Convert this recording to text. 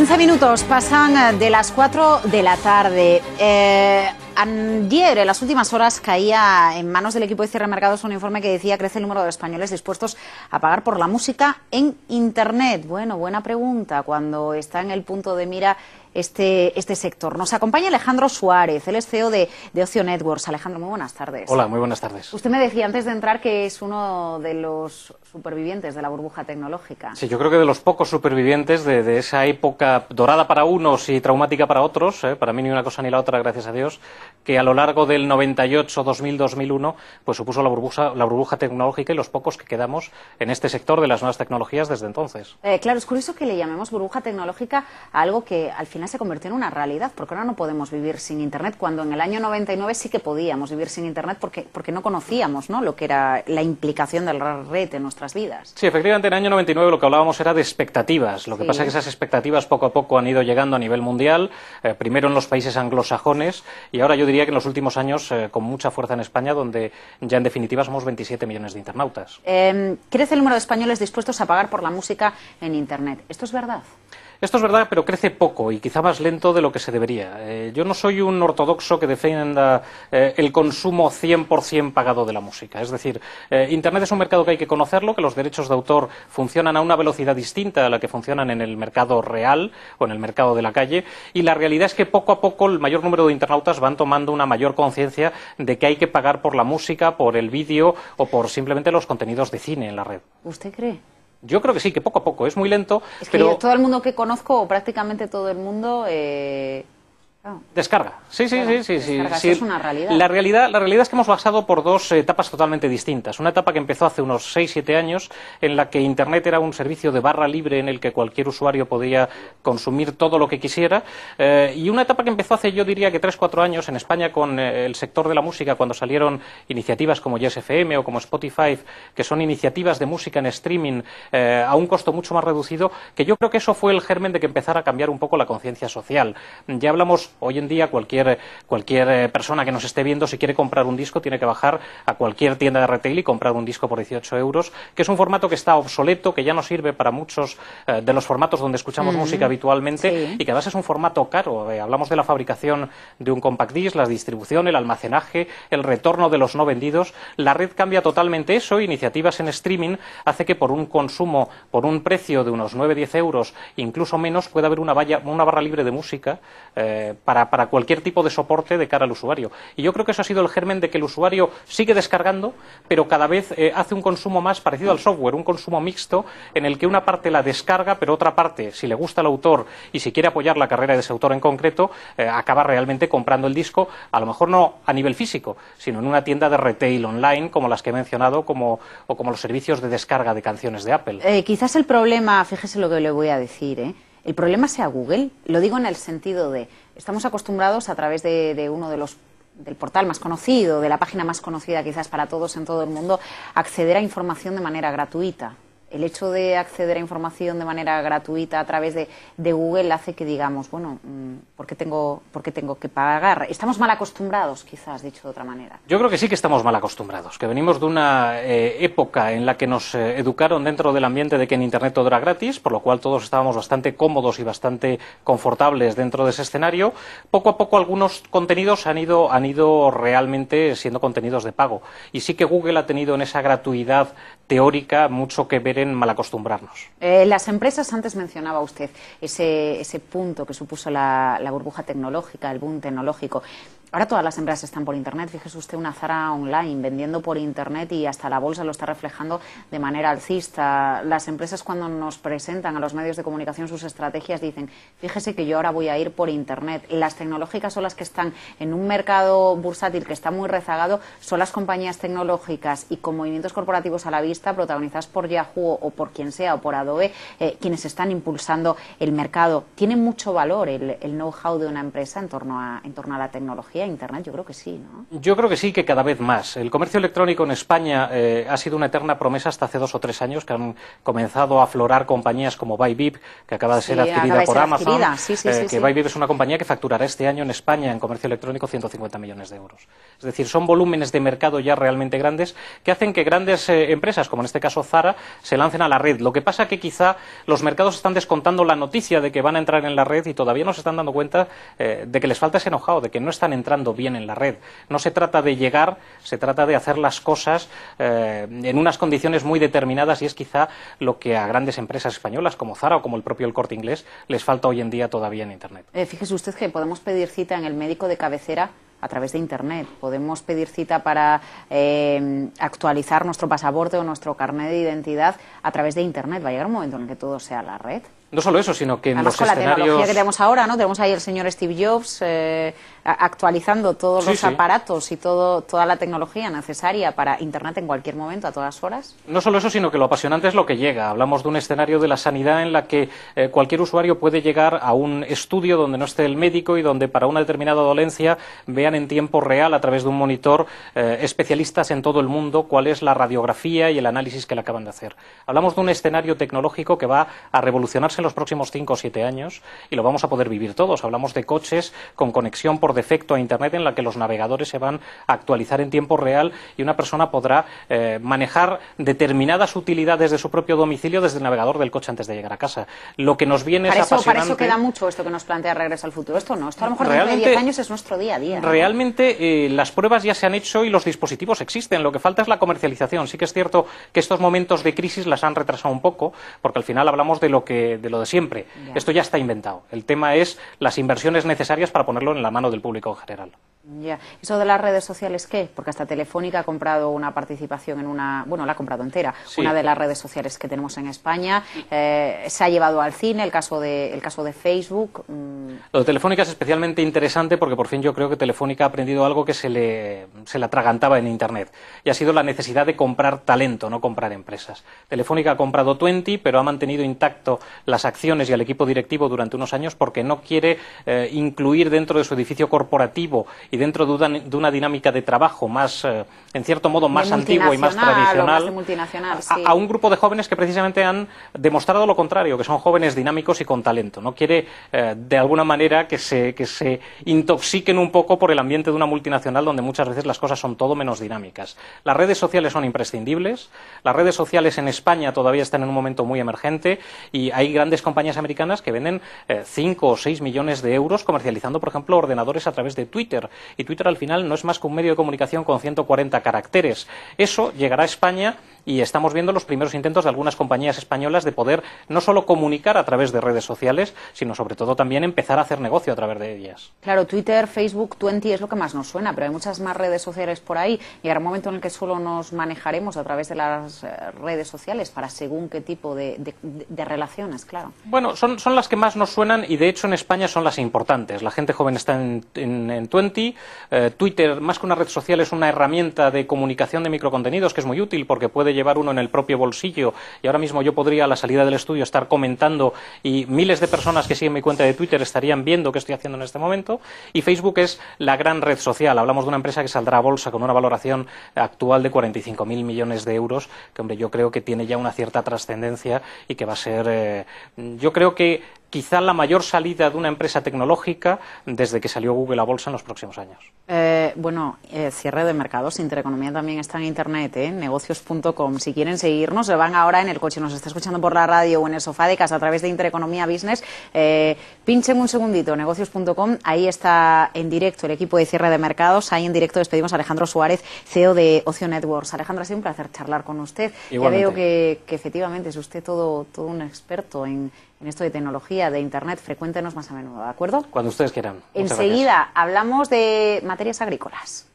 15 minutos pasan eh, de las 4 de la tarde. Eh, ayer, en las últimas horas, caía en manos del equipo de cierre de mercados un informe que decía crece el número de españoles dispuestos a pagar por la música en Internet. Bueno, buena pregunta. Cuando está en el punto de mira este, este sector. Nos acompaña Alejandro Suárez, el CEO de, de, Ocio Networks. Alejandro, muy buenas tardes. Hola, muy buenas tardes. Usted me decía antes de entrar que es uno de los supervivientes de la burbuja tecnológica. Sí, yo creo que de los pocos supervivientes de, esa época dorada para unos y traumática para otros, ¿eh? para mí ni una cosa ni la otra, gracias a Dios, que a lo largo del 98, 2000, 2001, pues supuso la burbuja, la burbuja tecnológica y los pocos que quedamos en este sector de las nuevas tecnologías desde entonces. Eh, claro, es curioso que le llamemos burbuja tecnológica a algo que al final se convirtió en una realidad, porque ahora no podemos vivir sin Internet, cuando en el año 99 sí que podíamos vivir sin Internet porque, porque no conocíamos ¿no? lo que era la implicación de la red en nuestras vidas. Sí, efectivamente, en el año 99 lo que hablábamos era de expectativas. Lo que pasa es que esas expectativas poco a poco han ido llegando a nivel mundial, eh, primero en los países anglosajones y ahora yo diría que en los últimos años eh, con mucha fuerza en España, donde ya en definitiva somos 27 millones de internautas. Em, crece el número de españoles dispuestos a pagar por la música en Internet. ¿Esto es verdad? Esto es verdad, pero crece poco y quizá más lento de lo que se debería. Eh, yo no soy un ortodoxo que defienda eh, el consumo 100% pagado de la música. Es decir, eh, Internet es un mercado que hay que conocerlo, que los derechos de autor funcionan a una velocidad distinta a la que funcionan en el mercado real o en el mercado de la calle. Y la realidad es que poco a poco el mayor número de internautas van tomando una mayor conciencia de que hay que pagar por la música, por el vídeo o por simplemente los contenidos de cine en la red. ¿Usted cree? Yo creo que sí, que poco a poco, es muy lento. Es que todo el mundo que conozco, prácticamente todo el mundo, eh, Ah. Descarga. Sí, sí, sí, sí, sí. es La realidad. La realidad es que hemos pasado por dos etapas totalmente distintas. Una etapa que empezó hace unos 6-7 años, en la que Internet era un servicio de barra libre en el que cualquier usuario podía consumir todo lo que quisiera. Eh, y una etapa que empezó hace, yo diría que 3-4 años en España con eh, el sector de la música, cuando salieron iniciativas como YesFM o como Spotify, que son iniciativas de música en streaming eh, a un costo mucho más reducido, que yo creo que eso fue el germen de que empezara a cambiar un poco la conciencia social. Ya hablamos Hoy en día cualquier, cualquier eh, persona que nos esté viendo, si quiere comprar un disco, tiene que bajar a cualquier tienda de retail y comprar un disco por 18 euros, que es un formato que está obsoleto, que ya no sirve para muchos eh, de los formatos donde escuchamos mm, música habitualmente y que además es un formato caro. Eh, hablamos de la fabricación de un compact disc, la distribución, el almacenaje, el retorno de los no vendidos. La red cambia totalmente eso. Iniciativas en streaming hace que por un consumo, por un precio de unos 9-10 euros, incluso menos, pueda haber una, valla, una barra libre de música para, para, cualquier tipo de soporte de cara al usuario. Y yo creo que eso ha sido el germen de que el usuario sigue descargando, pero cada vez eh, hace un consumo más parecido al software, un consumo mixto en el que una parte la descarga, pero otra parte, si le gusta el autor y si quiere apoyar la carrera de ese autor en concreto, eh, acaba realmente comprando el disco, a lo mejor no a nivel físico, sino en una tienda de retail online como las que he mencionado como, o como los servicios de descarga de canciones de Apple. Eh, quizás el problema, fíjese lo que le voy a decir, ¿eh? el problema sea Google. Lo digo en el sentido de, estamos acostumbrados a través de, uno de los del portal más conocido, de la página más conocida quizás para todos en todo el mundo, acceder a información de manera gratuita el hecho de acceder a información de manera gratuita a través de, Google hace que digamos, bueno, mm, ¿por qué, tengo, que pagar? Estamos mal acostumbrados, quizás, dicho de otra manera. Yo creo que sí que estamos mal acostumbrados, que venimos de una eh, época en la que nos eh, educaron dentro del ambiente de que en Internet todo era gratis, por lo cual todos estábamos bastante cómodos y bastante confortables dentro de ese escenario. Poco a poco algunos contenidos han ido, han ido realmente siendo contenidos de pago. Y sí que Google ha tenido en esa gratuidad teórica mucho que ver en malacostumbrarnos. acostumbrarnos. Eh, las empresas, antes mencionaba usted ese, ese punto que supuso la, la burbuja tecnológica, el boom tecnológico. Ahora todas las empresas están por Internet. Fíjese usted una Zara online vendiendo por Internet y hasta la bolsa lo está reflejando de manera alcista. Las empresas cuando nos presentan a los medios de comunicación sus estrategias dicen, fíjese que yo ahora voy a ir por Internet. Las tecnológicas son las que están en un mercado bursátil que está muy rezagado, son las compañías tecnológicas y con movimientos corporativos a la vista, protagonizadas por Yahoo o por quien sea o por Adobe, eh, quienes están impulsando el mercado. Tiene mucho valor el, know-how de una empresa en torno, en torno a la tecnología. Internet, yo creo que sí, Yo creo que sí, que cada vez más. El comercio electrónico en España eh, ha sido una eterna promesa hasta hace dos o tres años, que han comenzado a aflorar compañías como ByBip, que acaba de ser adquirida por Amazon. que es una compañía que facturará este año en España en comercio electrónico 150 millones de euros. Es decir, son volúmenes de mercado ya realmente grandes que hacen que grandes eh, empresas, como en este caso Zara, se lancen a la red. Lo que pasa que quizá los mercados están descontando la noticia de que van a entrar en la red y todavía no se están dando cuenta eh, de que les falta ese enojado, de que no están entrando bien en la red. No se trata de llegar, se trata de hacer las cosas eh, en unas condiciones muy determinadas y es quizá lo que a grandes empresas españolas como Zara o como el propio El Corte Inglés les falta hoy en día todavía en Internet. Eh, fíjese usted que podemos pedir cita en el médico de cabecera a través de Internet. Podemos pedir cita para eh, actualizar nuestro pasaporte o nuestro carnet de identidad a través de Internet. Va a llegar un momento en que todo sea la red. No solo eso, sino que en los escenarios... que tenemos ahora, ¿no? Tenemos ahí el señor Steve Jobs actualizando todos los aparatos y todo, toda la tecnología necesaria para Internet en cualquier momento, a todas horas? No solo eso, sino que lo apasionante es lo que llega. Hablamos de un escenario de la sanidad en la que eh, cualquier usuario puede llegar a un estudio donde no esté el médico y donde para una determinada dolencia vean en tiempo real a través de un monitor eh, especialistas en todo el mundo cuál es la radiografía y el análisis que le acaban de hacer. Hablamos de un escenario tecnológico que va a revolucionarse en los próximos cinco o 7 años y lo vamos a poder vivir todos. Hablamos de coches con conexión por defecto a Internet en la que los navegadores se van a actualizar en tiempo real y una persona podrá eh, manejar determinadas utilidades de su propio domicilio desde el navegador del coche antes de llegar a casa. Lo que nos viene para es apasionante. Para eso queda mucho esto que nos plantea Regreso al Futuro. Esto no, esto a lo mejor dentro de 10 años es nuestro día a día. Realmente eh, las pruebas ya se han hecho y los dispositivos existen. Lo que falta es la comercialización. Sí que es cierto que estos momentos de crisis las han retrasado un poco, porque al final hablamos de lo, que, de, lo de siempre. Esto ya está inventado. El tema es las inversiones necesarias para ponerlo en la mano del público general. Ya. ¿Eso de las redes sociales qué? Porque hasta Telefónica ha comprado una participación en una, bueno, la ha comprado entera, una de las redes sociales que tenemos en España. Eh, se ha llevado al cine el caso de, caso de Facebook. Mm. Lo de Telefónica es especialmente interesante porque por fin yo creo que Telefónica ha aprendido algo que se le, se atragantaba en Internet y ha sido la necesidad de comprar talento, no comprar empresas. Telefónica ha comprado Twenty, pero ha mantenido intacto las acciones y el equipo directivo durante unos años porque no quiere eh, incluir dentro de su edificio corporativo y dentro de una, dinámica de trabajo más, eh, en cierto modo, más antiguo... y más tradicional, a, un grupo de jóvenes que precisamente han demostrado lo contrario, que son jóvenes dinámicos y con talento. No quiere, eh, de alguna manera, que se, intoxiquen un poco por el ambiente de una multinacional donde muchas veces las cosas son todo menos dinámicas. Las redes sociales son imprescindibles, las redes sociales en España todavía están en un momento muy emergente y hay grandes compañías americanas que venden 5 eh, o 6 millones de euros comercializando, por ejemplo, ordenadores a través de Twitter y Twitter al final no es más que un medio de comunicación con 140 caracteres. Eso llegará a España y estamos viendo los primeros intentos de algunas compañías españolas de poder no solo comunicar a través de redes sociales, sino sobre todo también empezar a hacer negocio a través de ellas. Claro, Twitter, Facebook, Twenty es lo que más nos suena, pero hay muchas más redes sociales por ahí y habrá un momento en el que solo nos manejaremos a través de las eh, redes sociales para según qué tipo de, relaciones, claro. Bueno, son, las que más nos suenan y de hecho en España son las importantes. La gente joven está en, en, en eh, Twitter, más que una red social, es una herramienta de comunicación de microcontenidos que es muy útil porque puede llevar uno en el propio bolsillo. Y ahora mismo yo podría, a la salida del estudio, estar comentando y miles de personas que siguen mi cuenta de Twitter estarían viendo qué estoy haciendo en este momento. Y Facebook es la gran red social. Hablamos de una empresa que saldrá a bolsa con una valoración actual de 45.000 millones de euros, que hombre, yo creo que tiene ya una cierta trascendencia y que va a ser. Eh, yo creo que quizá la mayor salida de una empresa tecnológica desde que salió Google a bolsa en los próximos años. Eh, bueno, eh, cierre de mercados. Intereconomía también está en internet, ¿eh? negocios.com. Si quieren seguirnos, se van ahora en el coche, nos está escuchando por la radio o en el sofá de casa a través de Intereconomía Business. Eh, pinchen un segundito, negocios.com. Ahí está en directo el equipo de cierre de mercados. Ahí en directo despedimos a Alejandro Suárez, CEO de Ocio Networks. Alejandro, ha sido un placer charlar con usted. Ya veo que, que efectivamente es usted todo, todo un experto en en esto de tecnología, de Internet, frecuéntenos más a menudo, ¿de acuerdo? Cuando ustedes quieran. Enseguida hablamos de materias agrícolas.